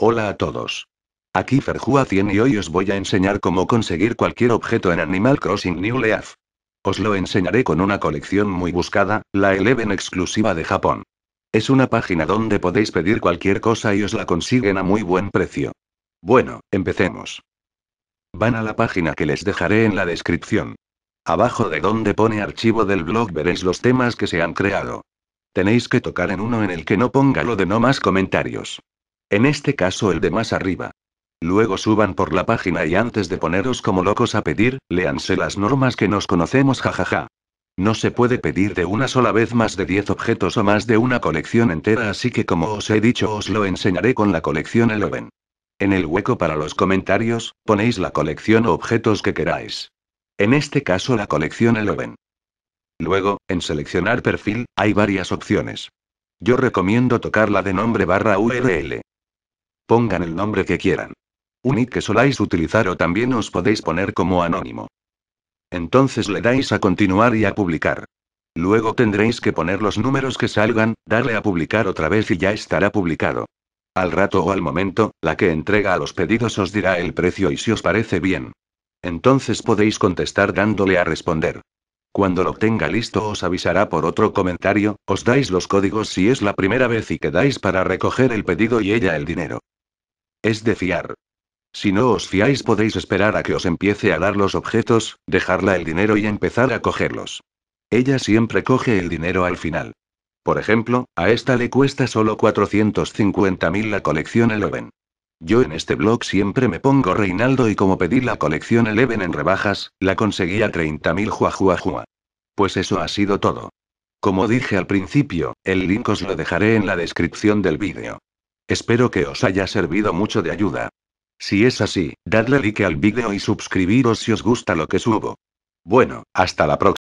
Hola a todos. Aquí Ferjua 100 y hoy os voy a enseñar cómo conseguir cualquier objeto en Animal Crossing New Leaf. Os lo enseñaré con una colección muy buscada, la Eleven exclusiva de Japón. Es una página donde podéis pedir cualquier cosa y os la consiguen a muy buen precio. Bueno, empecemos. Van a la página que les dejaré en la descripción. Abajo de donde pone archivo del blog veréis los temas que se han creado. Tenéis que tocar en uno en el que no ponga lo de no más comentarios. En este caso el de más arriba. Luego suban por la página y antes de poneros como locos a pedir, léanse las normas que nos conocemos jajaja. No se puede pedir de una sola vez más de 10 objetos o más de una colección entera, así que como os he dicho os lo enseñaré con la colección Eleven. En el hueco para los comentarios, ponéis la colección o objetos que queráis. En este caso la colección Eleven. Luego, en seleccionar perfil, hay varias opciones. Yo recomiendo tocar la de nombre barra URL. Pongan el nombre que quieran. Un que soláis utilizar o también os podéis poner como anónimo. Entonces le dais a continuar y a publicar. Luego tendréis que poner los números que salgan, darle a publicar otra vez y ya estará publicado. Al rato o al momento, la que entrega a los pedidos os dirá el precio y si os parece bien. Entonces podéis contestar dándole a responder. Cuando lo tenga listo os avisará por otro comentario, os dais los códigos si es la primera vez y quedáis para recoger el pedido y ella el dinero. Es de fiar. Si no os fiáis podéis esperar a que os empiece a dar los objetos, dejarla el dinero y empezar a cogerlos. Ella siempre coge el dinero al final. Por ejemplo, a esta le cuesta solo 450.000 la colección Eleven. Yo en este blog siempre me pongo Reinaldo y como pedí la colección Eleven en rebajas, la conseguí a 30.000 juajuajua. Pues eso ha sido todo. Como dije al principio, el link os lo dejaré en la descripción del vídeo. Espero que os haya servido mucho de ayuda. Si es así, dadle like al vídeo y suscribiros si os gusta lo que subo. Bueno, hasta la próxima.